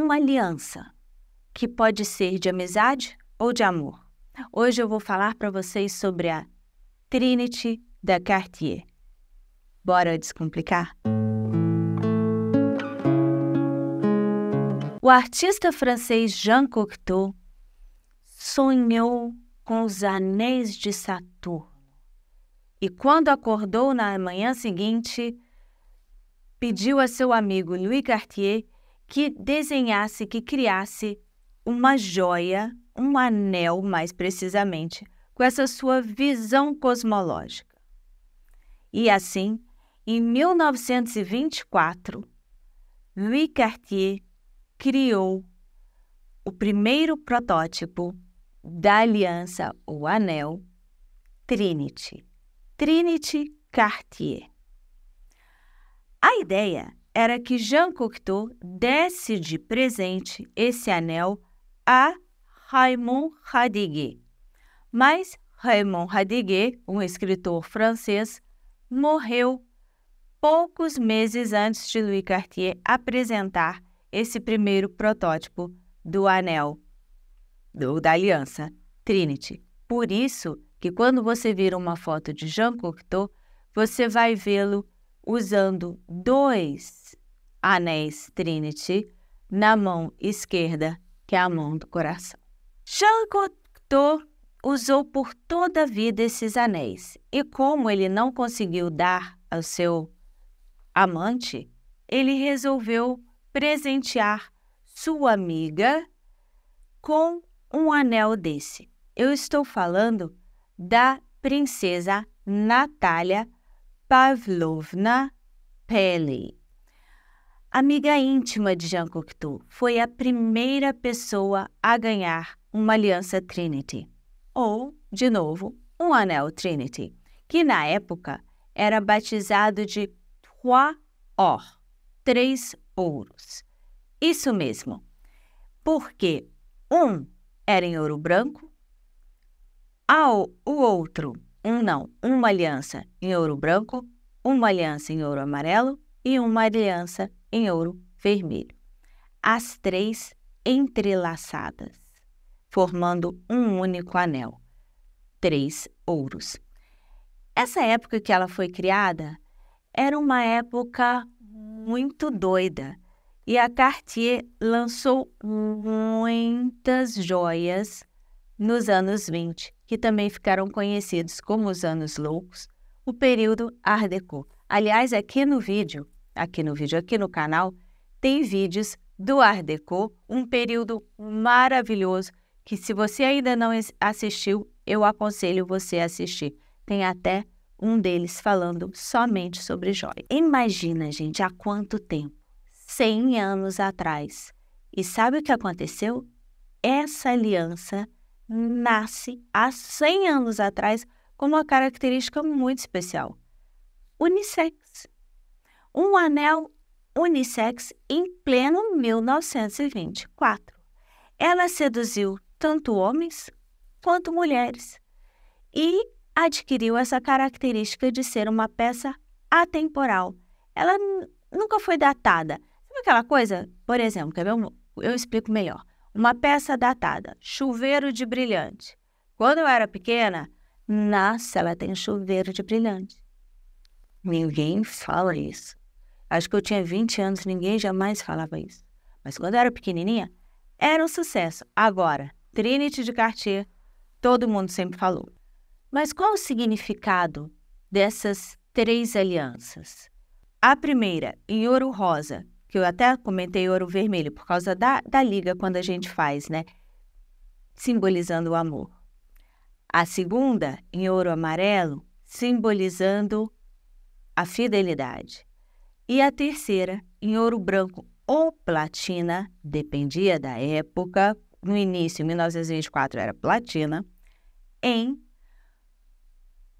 uma aliança que pode ser de amizade ou de amor. Hoje eu vou falar para vocês sobre a Trinity da Cartier. Bora descomplicar? O artista francês Jean Cocteau sonhou com os anéis de Saturno. E quando acordou na manhã seguinte, pediu a seu amigo Louis Cartier que desenhasse, que criasse uma joia, um anel mais precisamente, com essa sua visão cosmológica. E assim, em 1924, Louis Cartier criou o primeiro protótipo da aliança ou anel Trinity, Trinity Cartier. A ideia era que Jean Cocteau desse de presente esse anel a Raymond Radiguet. Mas Raymond Radiguet, um escritor francês, morreu poucos meses antes de Louis Cartier apresentar esse primeiro protótipo do anel, do da aliança Trinity. Por isso que quando você vira uma foto de Jean Cocteau, você vai vê-lo usando dois anéis Trinity na mão esquerda, que é a mão do coração. Jean Cocteau usou por toda a vida esses anéis, e como ele não conseguiu dar ao seu amante, ele resolveu presentear sua amiga com um anel desse. Eu estou falando da princesa Natália Pavlovna Pele. Amiga íntima de Jean Cocteau, foi a primeira pessoa a ganhar uma aliança Trinity, ou, de novo, um anel Trinity, que na época era batizado de Trois Or, Três Ouros. Isso mesmo, porque um era em ouro branco, ao, o outro um não, uma aliança em ouro branco, uma aliança em ouro amarelo e uma aliança em ouro vermelho. As três entrelaçadas, formando um único anel, três ouros. Essa época que ela foi criada era uma época muito doida e a Cartier lançou muitas joias nos anos 20, que também ficaram conhecidos como os anos loucos, o período Art Deco. Aliás, aqui no vídeo, aqui no vídeo, aqui no canal, tem vídeos do Art Deco, um período maravilhoso que se você ainda não assistiu, eu aconselho você a assistir. Tem até um deles falando somente sobre joia. Imagina, gente, há quanto tempo? 100 anos atrás. E sabe o que aconteceu? Essa aliança nasce há 100 anos atrás com uma característica muito especial: unissex. Um anel unissex em pleno 1924. Ela seduziu tanto homens quanto mulheres e adquiriu essa característica de ser uma peça atemporal. Ela nunca foi datada. Sabe aquela coisa? Por exemplo, eu, eu explico melhor. Uma peça datada, chuveiro de brilhante. Quando eu era pequena, nossa, ela tem chuveiro de brilhante. Ninguém fala isso. Acho que eu tinha 20 anos, ninguém jamais falava isso. Mas quando eu era pequenininha, era um sucesso. Agora, Trinity de Cartier, todo mundo sempre falou. Mas qual o significado dessas três alianças? A primeira, em ouro rosa, que eu até comentei ouro vermelho, por causa da, da liga quando a gente faz, né? Simbolizando o amor. A segunda, em ouro amarelo, simbolizando a fidelidade. E a terceira, em ouro branco ou platina, dependia da época. No início, em 1924, era platina, em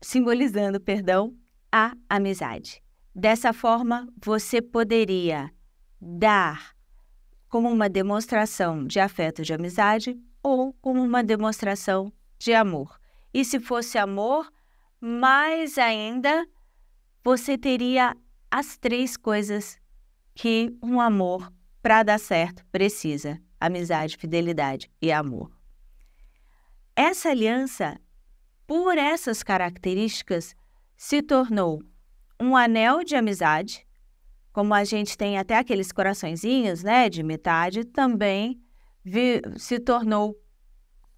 simbolizando, perdão, a amizade. Dessa forma, você poderia dar como uma demonstração de afeto de amizade ou como uma demonstração de amor. E se fosse amor, mais ainda, você teria as três coisas que um amor para dar certo precisa: amizade, fidelidade e amor. Essa aliança, por essas características, se tornou um anel de amizade como a gente tem até aqueles coraçõezinhos, né, de metade, também vi, se tornou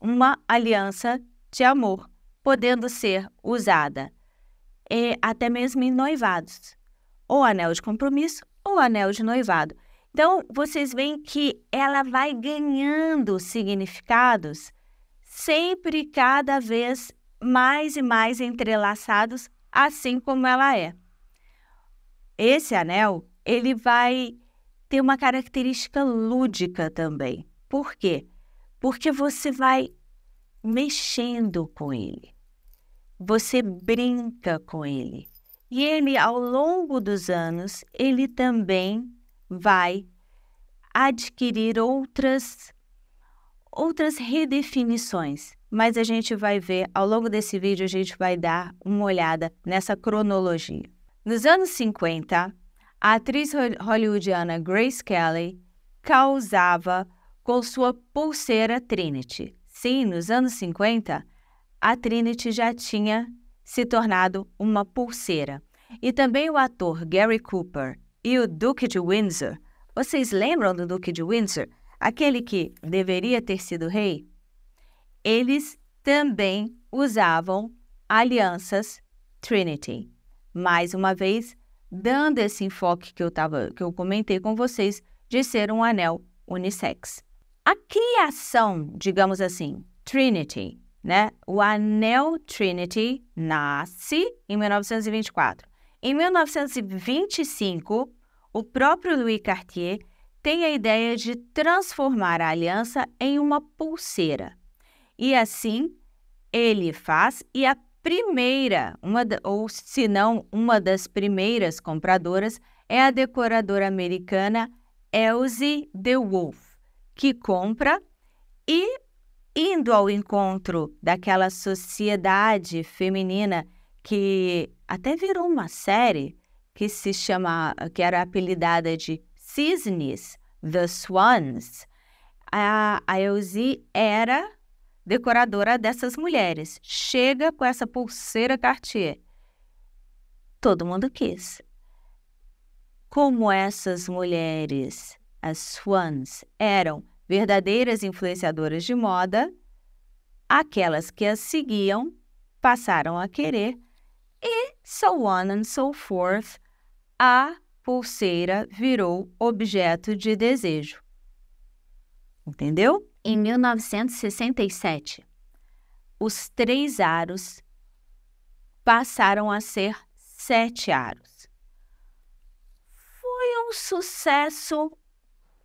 uma aliança de amor, podendo ser usada e até mesmo em noivados, ou anel de compromisso ou anel de noivado. Então, vocês veem que ela vai ganhando significados sempre cada vez mais e mais entrelaçados, assim como ela é esse anel, ele vai ter uma característica lúdica também. Por quê? Porque você vai mexendo com ele. Você brinca com ele. E ele, ao longo dos anos, ele também vai adquirir outras outras redefinições, mas a gente vai ver ao longo desse vídeo a gente vai dar uma olhada nessa cronologia. Nos anos 50, a atriz hollywoodiana Grace Kelly causava com sua pulseira Trinity. Sim, nos anos 50, a Trinity já tinha se tornado uma pulseira. E também o ator Gary Cooper e o Duque de Windsor. Vocês lembram do Duque de Windsor? Aquele que deveria ter sido rei? Eles também usavam alianças Trinity mais uma vez, dando esse enfoque que eu, tava, que eu comentei com vocês de ser um anel unissex. A criação, digamos assim, Trinity, né? O anel Trinity nasce em 1924. Em 1925, o próprio Louis Cartier tem a ideia de transformar a aliança em uma pulseira. E assim ele faz e a primeira, uma, ou se não uma das primeiras compradoras, é a decoradora americana Elsie DeWolf, que compra e, indo ao encontro daquela sociedade feminina que até virou uma série que se chama, que era apelidada de Cisnes, The Swans, a, a Elsie era decoradora dessas mulheres. Chega com essa pulseira Cartier. Todo mundo quis. Como essas mulheres, as swans, eram verdadeiras influenciadoras de moda, aquelas que as seguiam passaram a querer e so on and so forth, a pulseira virou objeto de desejo. Entendeu? em 1967, os três aros passaram a ser sete aros. Foi um sucesso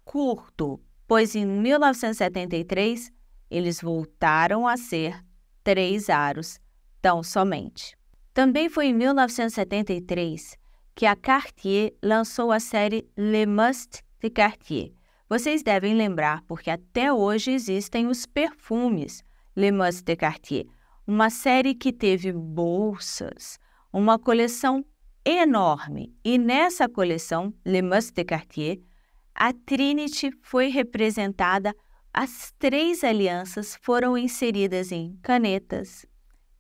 curto, pois em 1973 eles voltaram a ser três aros tão somente. Também foi em 1973 que a Cartier lançou a série Le Must de Cartier, vocês devem lembrar, porque até hoje existem os perfumes Le Mans de Cartier, uma série que teve bolsas, uma coleção enorme. E nessa coleção, Le Mans de Cartier, a Trinity foi representada, as três alianças foram inseridas em canetas,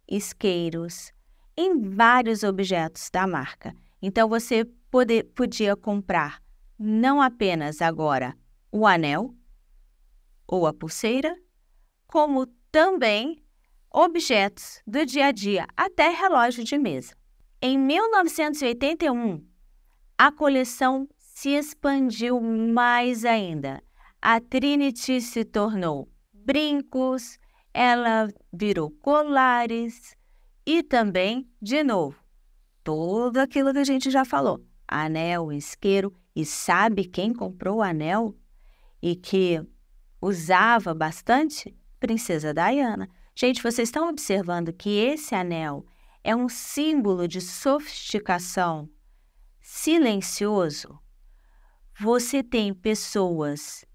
isqueiros, em vários objetos da marca. Então você poder, podia comprar não apenas agora o anel ou a pulseira, como também objetos do dia a dia, até relógio de mesa. Em 1981, a coleção se expandiu mais ainda. A Trinity se tornou brincos, ela virou colares e também, de novo, tudo aquilo que a gente já falou: anel, isqueiro. E sabe quem comprou o anel? e que usava bastante Princesa Diana. Gente, vocês estão observando que esse anel é um símbolo de sofisticação silencioso. Você tem pessoas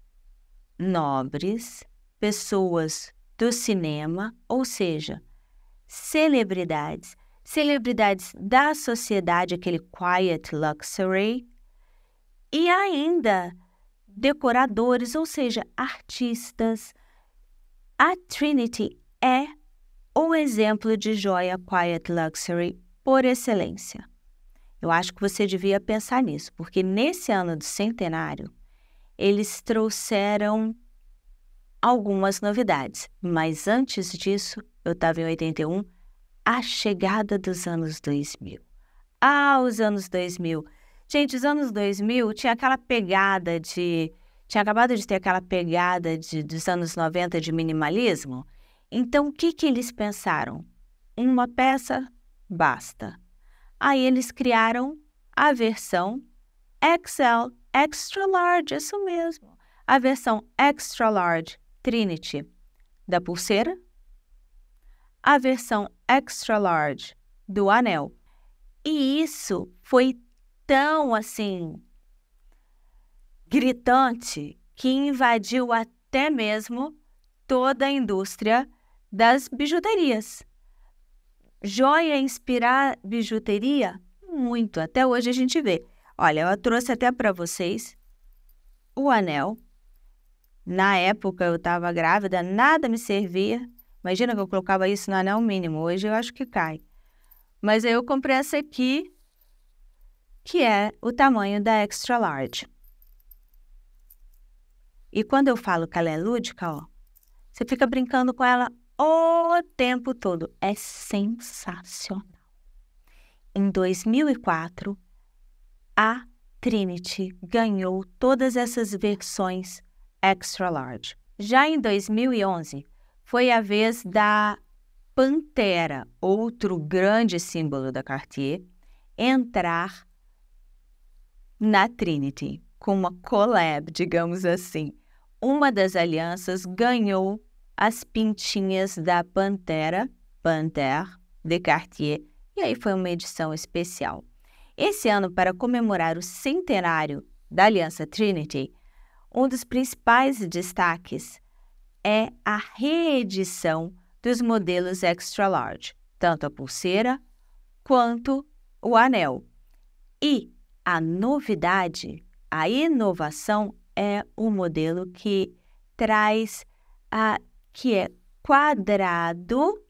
nobres, pessoas do cinema, ou seja, celebridades, celebridades da sociedade, aquele quiet luxury, e ainda decoradores, ou seja, artistas. A Trinity é um exemplo de joia Quiet Luxury por excelência. Eu acho que você devia pensar nisso, porque nesse ano do centenário, eles trouxeram algumas novidades. Mas antes disso, eu estava em 81, a chegada dos anos 2000. Ah, os anos 2000! Gente, os anos 2000 tinha aquela pegada de. Tinha acabado de ter aquela pegada de, dos anos 90 de minimalismo. Então, o que, que eles pensaram? Uma peça, basta. Aí eles criaram a versão Excel Extra Large, isso mesmo. A versão Extra Large Trinity da pulseira, a versão Extra Large do anel. E isso foi tão assim gritante que invadiu até mesmo toda a indústria das bijuterias. Joia inspirar bijuteria muito, até hoje a gente vê. Olha, eu trouxe até para vocês o anel. Na época eu estava grávida, nada me servia. Imagina que eu colocava isso no anel mínimo, hoje eu acho que cai. Mas aí eu comprei essa aqui que é o tamanho da extra large. E quando eu falo que ela é lúdica, ó, você fica brincando com ela o tempo todo. É sensacional. Em 2004, a Trinity ganhou todas essas versões extra large. Já em 2011, foi a vez da Pantera, outro grande símbolo da Cartier, entrar na Trinity, com uma collab, digamos assim. Uma das alianças ganhou as pintinhas da Pantera, Panther de Cartier, e aí foi uma edição especial. Esse ano, para comemorar o centenário da Aliança Trinity, um dos principais destaques é a reedição dos modelos extra large, tanto a pulseira quanto o anel. E a novidade, a inovação é um modelo que traz a que é quadrado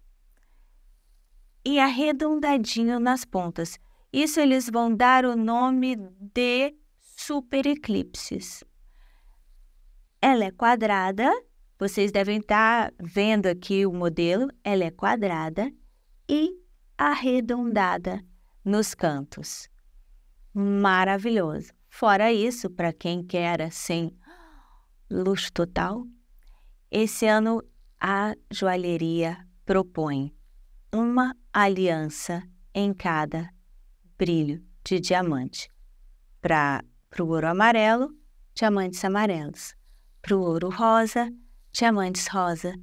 e arredondadinho nas pontas. Isso eles vão dar o nome de super eclipses. Ela é quadrada, vocês devem estar tá vendo aqui o modelo, ela é quadrada e arredondada nos cantos maravilhoso. Fora isso, para quem quer assim luxo total, esse ano a joalheria propõe uma aliança em cada brilho de diamante. Para o ouro amarelo, diamantes amarelos. Para o ouro rosa, diamantes rosa.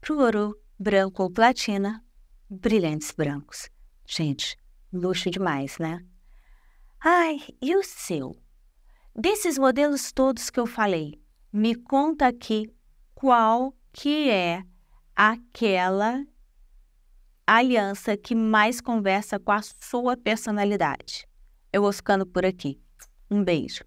Para o ouro branco ou platina, brilhantes brancos. Gente, luxo demais, né? Ai, e o seu? Desses modelos todos que eu falei, me conta aqui qual que é aquela aliança que mais conversa com a sua personalidade. Eu vou ficando por aqui. Um beijo.